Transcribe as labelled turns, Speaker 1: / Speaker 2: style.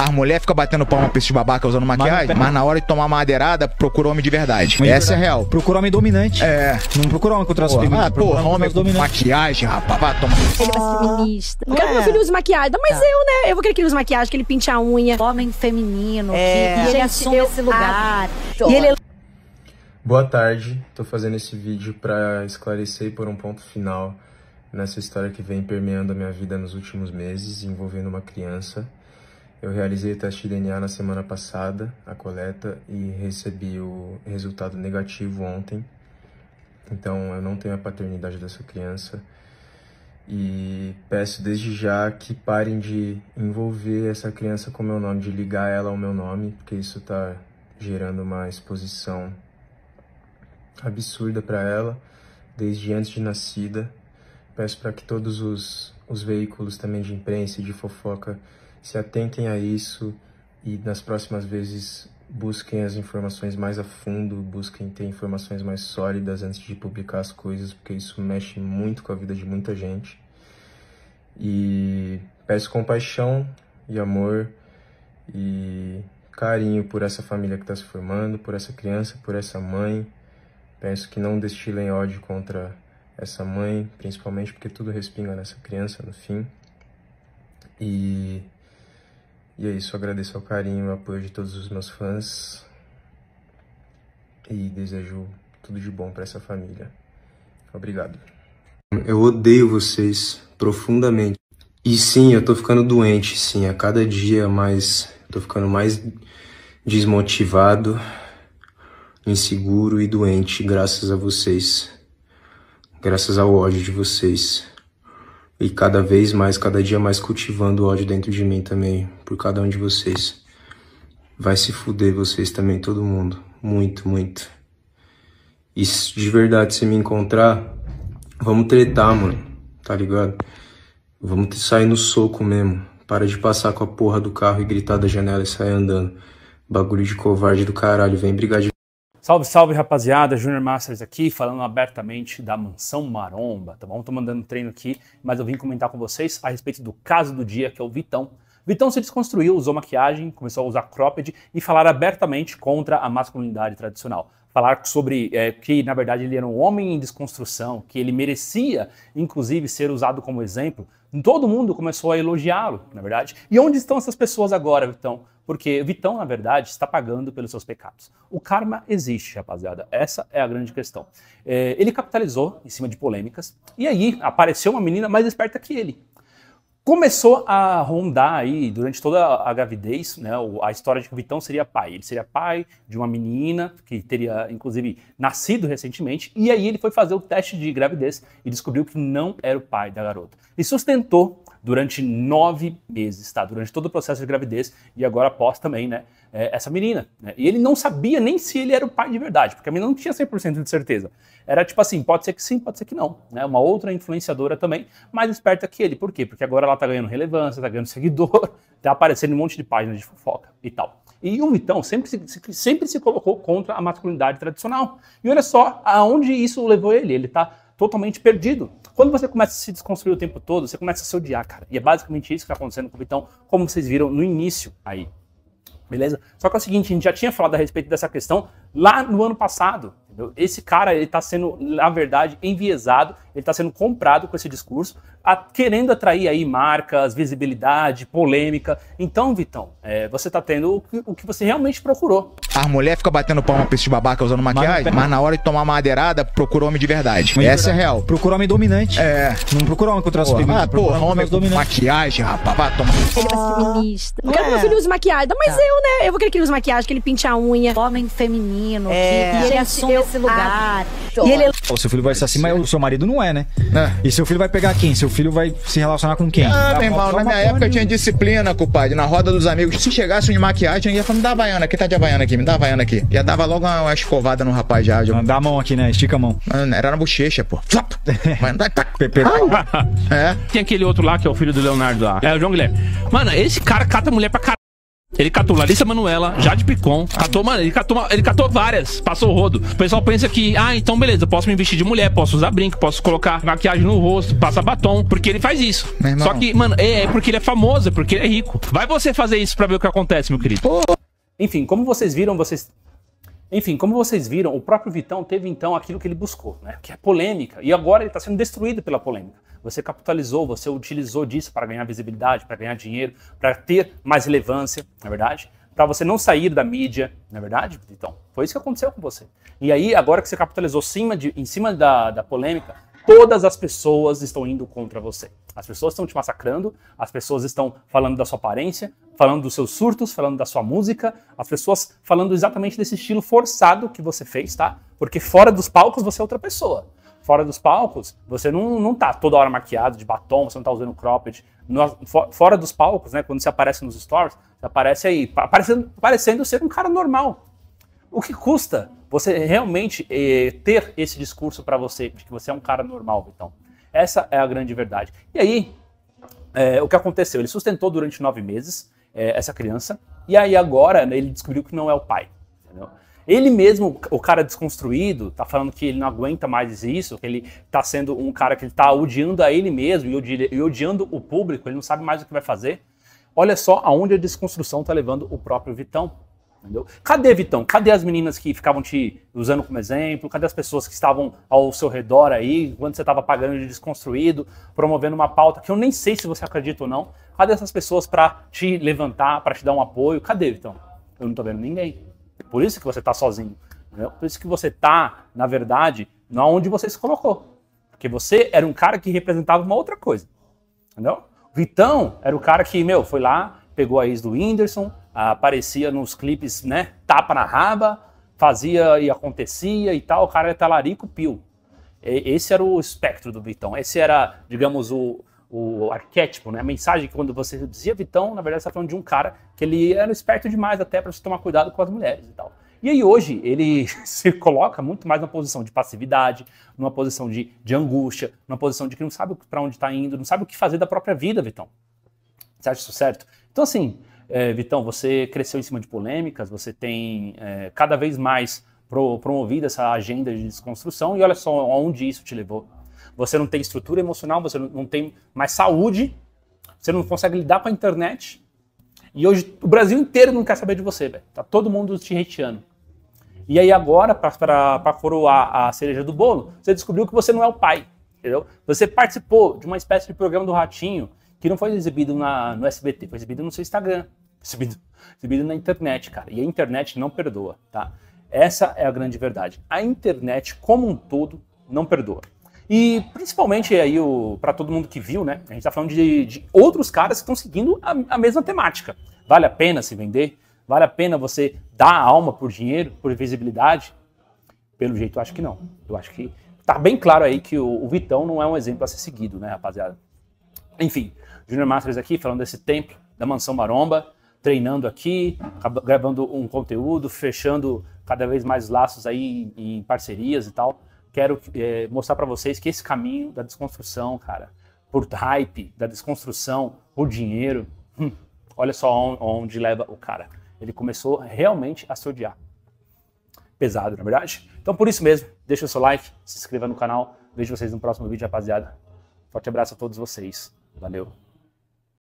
Speaker 1: As mulheres ficam batendo palma pra esses babacas usando maquiagem, mas, mas, na hora de tomar madeirada, procura homem de verdade. Mas Essa é verdade. é real. Procura homem dominante. É. Não procura homem contra traço porra, feminino. Ah, porra, homem com maquiagem, rapaz, vai tomar.
Speaker 2: é Feminista. Não quero que meu é. filho use maquiagem. Mas tá. eu, né? Eu vou querer que ele use maquiagem, que ele pinte a unha. Homem feminino. É. Que, e ele assume esse lugar. e ele...
Speaker 1: Boa tarde. Tô fazendo esse vídeo para esclarecer e pôr um ponto final nessa história que vem permeando a minha vida nos últimos meses, envolvendo uma criança eu realizei o teste de DNA na semana passada, a coleta, e recebi o resultado negativo ontem. Então eu não tenho a paternidade dessa criança. E peço desde já que parem de envolver essa criança com o meu nome, de ligar ela ao meu nome, porque isso está gerando uma exposição absurda para ela desde antes de nascida. Peço para que todos os, os veículos também de imprensa e de fofoca se atentem a isso e nas próximas vezes busquem as informações mais a fundo, busquem ter informações mais sólidas antes de publicar as coisas, porque isso mexe muito com a vida de muita gente. E peço compaixão e amor e carinho por essa família que está se formando, por essa criança, por essa mãe. Peço que não destilem ódio contra essa mãe, principalmente porque tudo respinga nessa criança no fim. E e é isso, agradeço ao carinho e apoio de todos os meus fãs e desejo tudo de bom para essa família. Obrigado. Eu odeio vocês profundamente. E sim, eu tô ficando doente, sim, a cada dia mais tô ficando mais desmotivado, inseguro e doente graças a vocês. Graças ao ódio de vocês e cada vez mais, cada dia mais cultivando ódio dentro de mim também, por cada um de vocês. Vai se fuder vocês também, todo mundo. Muito, muito. E de verdade, se me encontrar, vamos tretar, mano. Tá ligado? Vamos sair no soco mesmo. Para de passar com a porra do carro e gritar da janela e sair andando. Bagulho de covarde do caralho. Vem brigar de
Speaker 2: Salve, salve rapaziada, Junior Masters aqui, falando abertamente da Mansão Maromba, tá bom? Tô mandando treino aqui, mas eu vim comentar com vocês a respeito do caso do dia, que é o Vitão. Vitão se desconstruiu, usou maquiagem, começou a usar cropped e falar abertamente contra a masculinidade tradicional falar sobre é, que, na verdade, ele era um homem em desconstrução, que ele merecia, inclusive, ser usado como exemplo, todo mundo começou a elogiá-lo, na verdade. E onde estão essas pessoas agora, Vitão? Porque Vitão, na verdade, está pagando pelos seus pecados. O karma existe, rapaziada. Essa é a grande questão. É, ele capitalizou em cima de polêmicas, e aí apareceu uma menina mais esperta que ele, começou a rondar aí durante toda a gravidez, né, a história de que o Vitão seria pai. Ele seria pai de uma menina que teria, inclusive, nascido recentemente, e aí ele foi fazer o teste de gravidez e descobriu que não era o pai da garota. E sustentou durante nove meses, tá? Durante todo o processo de gravidez e agora após também, né? é, essa menina. Né? E ele não sabia nem se ele era o pai de verdade, porque a menina não tinha 100% de certeza. Era tipo assim, pode ser que sim, pode ser que não. Né? Uma outra influenciadora também, mais esperta que ele. Por quê? Porque agora ela tá ganhando relevância, tá ganhando seguidor, tá aparecendo um monte de páginas de fofoca e tal. E o Vitão sempre se, sempre se colocou contra a masculinidade tradicional. E olha só aonde isso levou ele. Ele tá totalmente perdido. Quando você começa a se desconstruir o tempo todo, você começa a se odiar, cara. E é basicamente isso que está acontecendo com o Vitão, como vocês viram no início aí. Beleza? Só que é o seguinte, a gente já tinha falado a respeito dessa questão lá no ano passado. Entendeu? Esse cara, ele está sendo, na verdade, enviesado ele está sendo comprado com esse discurso, a, querendo atrair aí marcas, visibilidade, polêmica. Então, Vitão, é, você está tendo o que, o que, você realmente procurou.
Speaker 1: A mulher fica batendo palma pra esse babaca usando maquiagem, mas, na hora de tomar madeirada, procura homem de verdade. Essa é real. Procura
Speaker 2: homem dominante. É. Não
Speaker 1: procura homem com traço feminino. Ah, porra, homem com dominante. maquiagem, rapaz, vai tomar. Ele é Feminista.
Speaker 2: Não quero que meu filho use maquiagem. Mas tá. eu, né? Eu vou querer que ele use maquiagem, que ele pinte a unha. Homem feminino. É. Que, e ele assume esse lugar. Ah, e ele...
Speaker 1: O seu filho vai ser assim, mas o seu marido não é é, né? É. E seu filho vai pegar quem? Seu filho vai se relacionar com quem? Ah, meu mal. na minha época eu tinha disciplina, compadre. Na roda dos amigos, se chegasse um de maquiagem, ia falar, me dá vaiana aqui, tá de vaiana aqui, me dá vaiana aqui. Já dava logo uma, uma escovada no rapaz já. já... Dá a mão aqui, né? Estica a mão. Era na bochecha, pô. Flap! Vai andar,
Speaker 2: É. Tem aquele outro lá que é o filho do Leonardo lá. É o João Guilherme. Mano, esse cara cata mulher pra caralho. Ele catou Larissa Manuela, Jade Picon, catou, mano, ele catou, ele catou várias, passou o rodo. O pessoal pensa que, ah, então beleza, posso me vestir de mulher, posso usar brinco, posso colocar maquiagem no rosto, passar batom, porque ele faz isso. Só que, mano, é, é, porque ele é famoso, é porque ele é rico. Vai você fazer isso pra ver o que acontece, meu querido. Enfim, como vocês viram, vocês enfim, como vocês viram, o próprio Vitão teve então aquilo que ele buscou, né? que é polêmica, e agora ele está sendo destruído pela polêmica. Você capitalizou, você utilizou disso para ganhar visibilidade, para ganhar dinheiro, para ter mais relevância, na é verdade? Para você não sair da mídia, na é verdade, Vitão? Foi isso que aconteceu com você. E aí, agora que você capitalizou em cima, de, em cima da, da polêmica, todas as pessoas estão indo contra você. As pessoas estão te massacrando, as pessoas estão falando da sua aparência, falando dos seus surtos, falando da sua música, as pessoas falando exatamente desse estilo forçado que você fez, tá? Porque fora dos palcos você é outra pessoa. Fora dos palcos, você não, não tá toda hora maquiado de batom, você não tá usando cropped. No, for, fora dos palcos, né? Quando você aparece nos stories, você aparece aí, parecendo, parecendo ser um cara normal. O que custa você realmente eh, ter esse discurso para você, de que você é um cara normal, Vitão? Essa é a grande verdade. E aí, eh, o que aconteceu? Ele sustentou durante nove meses eh, essa criança, e aí agora né, ele descobriu que não é o pai. Entendeu? Ele mesmo, o cara desconstruído, tá falando que ele não aguenta mais isso, que ele tá sendo um cara que ele tá odiando a ele mesmo e, odi e odiando o público, ele não sabe mais o que vai fazer. Olha só aonde a desconstrução tá levando o próprio Vitão. Entendeu? Cadê, Vitão? Cadê as meninas que ficavam te usando como exemplo? Cadê as pessoas que estavam ao seu redor aí, quando você estava pagando de desconstruído, promovendo uma pauta que eu nem sei se você acredita ou não? Cadê essas pessoas para te levantar, para te dar um apoio? Cadê, Vitão? Eu não estou vendo ninguém. É por isso que você está sozinho. Entendeu? Por isso que você está, na verdade, não onde você se colocou. Porque você era um cara que representava uma outra coisa. Entendeu? Vitão era o cara que, meu, foi lá, pegou a ex do Whindersson, aparecia nos clipes, né? Tapa na raba, fazia e acontecia e tal. O cara é tá talarico pio. Esse era o espectro do Vitão. Esse era, digamos, o, o arquétipo, né? A mensagem que quando você dizia Vitão, na verdade, você está falando de um cara que ele era esperto demais até para se tomar cuidado com as mulheres e tal. E aí hoje ele se coloca muito mais numa posição de passividade, numa posição de, de angústia, numa posição de que não sabe para onde está indo, não sabe o que fazer da própria vida, Vitão. Você acha isso certo? Então, assim, é, Vitão, você cresceu em cima de polêmicas, você tem é, cada vez mais pro, promovido essa agenda de desconstrução e olha só onde isso te levou. Você não tem estrutura emocional, você não tem mais saúde, você não consegue lidar com a internet. E hoje o Brasil inteiro não quer saber de você, velho. Tá todo mundo te hateando. E aí agora, para coroar a cereja do bolo, você descobriu que você não é o pai, entendeu? Você participou de uma espécie de programa do Ratinho, que não foi exibido na, no SBT, foi exibido no seu Instagram, exibido, exibido na internet, cara. E a internet não perdoa, tá? Essa é a grande verdade. A internet como um todo não perdoa. E principalmente aí para todo mundo que viu, né? A gente está falando de, de, outros caras que estão seguindo a, a mesma temática. Vale a pena se vender? Vale a pena você dar a alma por dinheiro, por visibilidade? Pelo jeito, eu acho que não. Eu acho que tá bem claro aí que o, o Vitão não é um exemplo a ser seguido, né, rapaziada? Enfim, Junior Masters aqui falando desse templo da Mansão Maromba, treinando aqui, gravando um conteúdo, fechando cada vez mais laços aí em parcerias e tal. Quero é, mostrar para vocês que esse caminho da desconstrução, cara, por hype, da desconstrução, por dinheiro, hum, olha só onde leva o cara. Ele começou realmente a se odiar. Pesado, na é verdade? Então, por isso mesmo, deixa o seu like, se inscreva no canal. Vejo vocês no próximo vídeo, rapaziada. Forte abraço a todos vocês. Valeu.